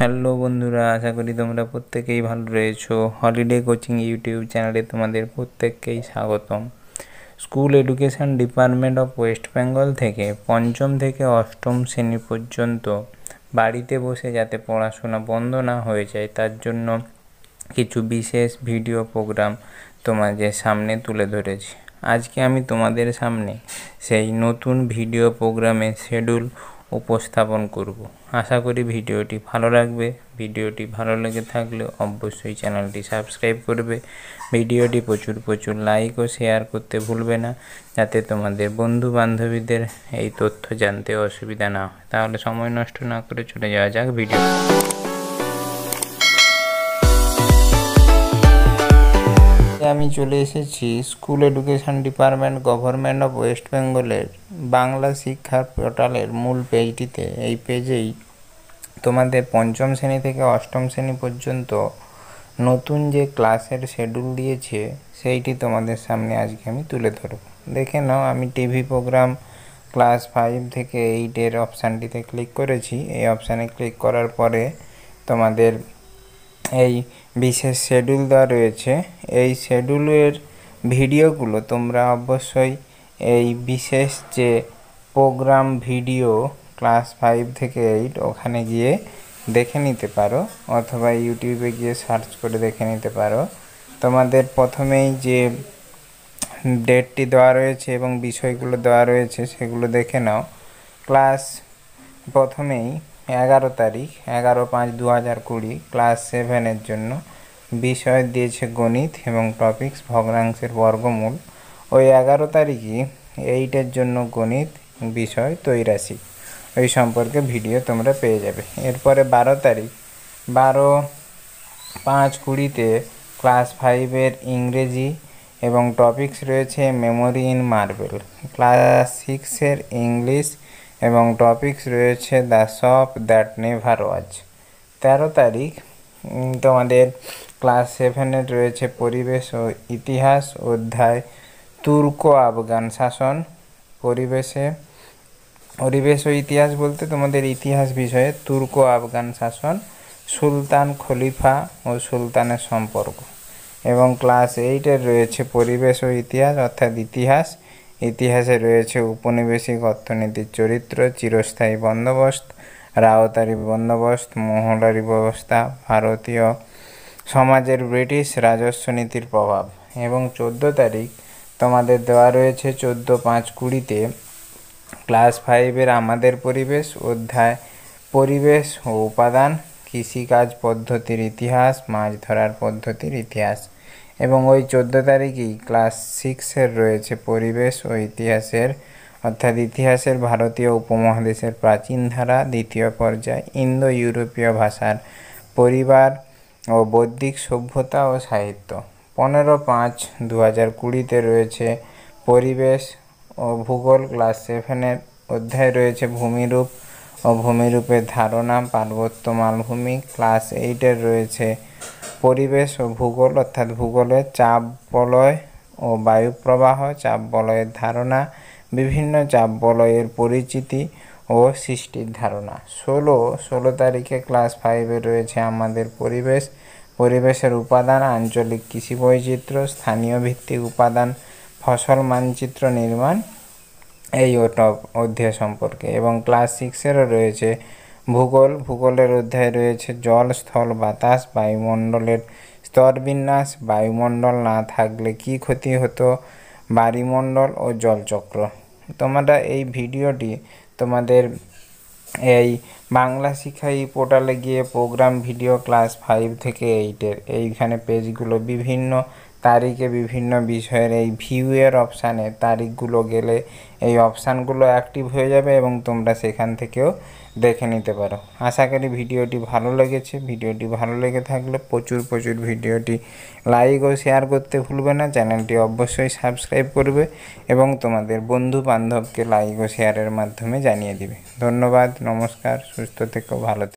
hello বন্ধুরা আশা করি তোমরা প্রত্যেকেই ভালো রয়েছো হলিডে কোচিং ইউটিউব চ্যানেলে তোমাদের প্রত্যেককেই স্বাগতম school education department of West Bengal থেকে পঞ্চম থেকে অষ্টম শ্রেণী পর্যন্ত বাড়িতে বসে যাতে পড়াশোনা বন্ধ না হয়ে যায় তার জন্য কিছু বিশেষ ভিডিও প্রোগ্রাম তোমাদের সামনে তুলে ধরেছি আজকে আমি তোমাদের সামনে সেই নতুন ভিডিও প্রোগ্রামের শেডিউল উপস্থাপন করব আশা করি ভিডিওটি ভালো লাগবে ভিডিওটি ভালো লেগে থাকলে অবশ্যই চ্যানেলটি সাবস্ক্রাইব করবে ভিডিওটি প্রচুর প্রচুর লাইক ও শেয়ার করতে ভুলবে না যাতে তোমাদের বন্ধু বান্ধবীদের এই তথ্য জানতে অসুবিধা না হয় তাহলে সময় নষ্ট না করে চলে যাওয়া যাক ভিডিও আমি চলে এসেছি school education department government of West বেঙ্গলের বাংলা শিক্ষার পোর্টালের মূল পেজটিতে এই পেজেই তোমাদের পঞ্চম শ্রেণী থেকে অষ্টম শ্রেণী পর্যন্ত নতুন যে ক্লাসের শেডিউল দিয়েছে সেইটি তোমাদের সামনে আজকে আমি তুলে ধরব দেখে নাও আমি টিভি প্রোগ্রাম ক্লাস ফাইভ থেকে এইটের অপশানটিতে ক্লিক করেছি এই অপশানে ক্লিক করার পরে তোমাদের এই বিশেষ শেডিউল দেওয়া রয়েছে এই শেডিউলের ভিডিওগুলো তোমরা অবশ্যই এই বিশেষ যে প্রোগ্রাম ভিডিও ক্লাস ফাইভ থেকে এইট ওখানে গিয়ে দেখে নিতে পারো অথবা ইউটিউবে গিয়ে সার্চ করে দেখে নিতে পারো তোমাদের প্রথমেই যে ডেটটি দেওয়া রয়েছে এবং বিষয়গুলো দেওয়া রয়েছে সেগুলো দেখে নাও ক্লাস প্রথমেই এগারো তারিখ এগারো পাঁচ দু হাজার কুড়ি ক্লাস সেভেনের জন্য বিষয় দিয়েছে গণিত এবং টপিকস ভগ্নাংশের বর্গমূল ওই এগারো তারিখই এইটের জন্য গণিত বিষয় তৈরাশি ওই সম্পর্কে ভিডিও তোমরা পেয়ে যাবে এরপরে বারো তারিখ বারো পাঁচ কুড়িতে ক্লাস ফাইভের ইংরেজি এবং টপিকস রয়েছে মেমোরি ইন মার্বেল ক্লাস সিক্সের ইংলিশ এবং টপিকস রয়েছে the shop that never was তেরো তারিখ তোমাদের ক্লাস সেভেনের রয়েছে পরিবেশ ও ইতিহাস অধ্যায় তুর্কো আফগান শাসন পরিবেশে পরিবেশ ও ইতিহাস বলতে তোমাদের ইতিহাস বিষয়ে তুর্কো আফগান শাসন সুলতান খলিফা ও সুলতানের সম্পর্ক এবং ক্লাস এইটের রয়েছে পরিবেশ ও ইতিহাস অর্থাৎ ইতিহাস ইতিহাসে রয়েছে উপনিবেশিক অর্থনীতির চরিত্র চিরস্থায়ী বন্দোবস্ত রাওতারি বন্দোবস্ত মহলারি ব্যবস্থা ভারতীয় সমাজের ব্রিটিশ রাজস্ব নীতির প্রভাব এবং চোদ্দ তারিখ তোমাদের দেওয়া রয়েছে চোদ্দো পাঁচ কুড়িতে ক্লাস ফাইভের আমাদের পরিবেশ অধ্যায় পরিবেশ ও উপাদান কৃষিকাজ পদ্ধতির ইতিহাস মাছ ধরার পদ্ধতির ইতিহাস এবং ওই চোদ্দো তারিখেই ক্লাস সিক্সের রয়েছে পরিবেশ ও ইতিহাসের অর্থাৎ ইতিহাসের ভারতীয় উপমহাদেশের প্রাচীন ধারা দ্বিতীয় পর্যায় ইন্দো ইউরোপীয় ভাষার পরিবার ও বৌদ্ধিক সভ্যতা ও সাহিত্য পনেরো পাঁচ দু হাজার কুড়িতে রয়েছে পরিবেশ ও ভূগোল ক্লাস সেভেনের অধ্যায় রয়েছে ভূমিরূপ ও ভূমিরূপের ধারণা পার্বত্য মালভূমি ক্লাস এইটের রয়েছে পরিবেশ ও ভূগোল অর্থাৎ ভূগোলের চাপ বলয় ও বায়ু প্রবাহ চাপ বলয়ের ধারণা বিভিন্ন চাপ বলয়ের পরিচিতি ও সৃষ্টির ধারণা ষোলো ষোলো তারিখে ক্লাস ফাইভে রয়েছে আমাদের পরিবেশ পরিবেশের উপাদান আঞ্চলিক কৃষি বৈচিত্র্য স্থানীয় ভিত্তিক উপাদান ফসল মানচিত্র নির্মাণ এই ওটপ অধ্যায় সম্পর্কে এবং ক্লাস সিক্সেরও রয়েছে ভূগোল ভূগোলের অধ্যায় রয়েছে জল স্থল বাতাস বায়ুমণ্ডলের স্তরবিন্যাস বায়ুমণ্ডল না থাকলে কি ক্ষতি হতো বায়ুমণ্ডল ও জলচক্র তোমরা এই ভিডিওটি তোমাদের এই বাংলা শিক্ষা ই পোর্টালে গিয়ে প্রোগ্রাম ভিডিও ক্লাস ফাইভ থেকে এইটের এইখানে পেজগুলো বিভিন্ন তারিখে বিভিন্ন বিষয়ের এই ভিউয়ের অপশানে তারিখগুলো গেলে এই অপশানগুলো অ্যাক্টিভ হয়ে যাবে এবং তোমরা সেখান থেকেও দেখে নিতে পারো আশা করি ভিডিওটি ভালো লেগেছে ভিডিওটি ভালো লেগে থাকলে প্রচুর প্রচুর ভিডিওটি লাইক ও শেয়ার করতে ভুলবে না চ্যানেলটি অবশ্যই সাবস্ক্রাইব করবে এবং তোমাদের বন্ধু বান্ধবকে লাইক ও শেয়ারের মাধ্যমে জানিয়ে দিবে ধন্যবাদ নমস্কার সুস্থ থেকো ভালো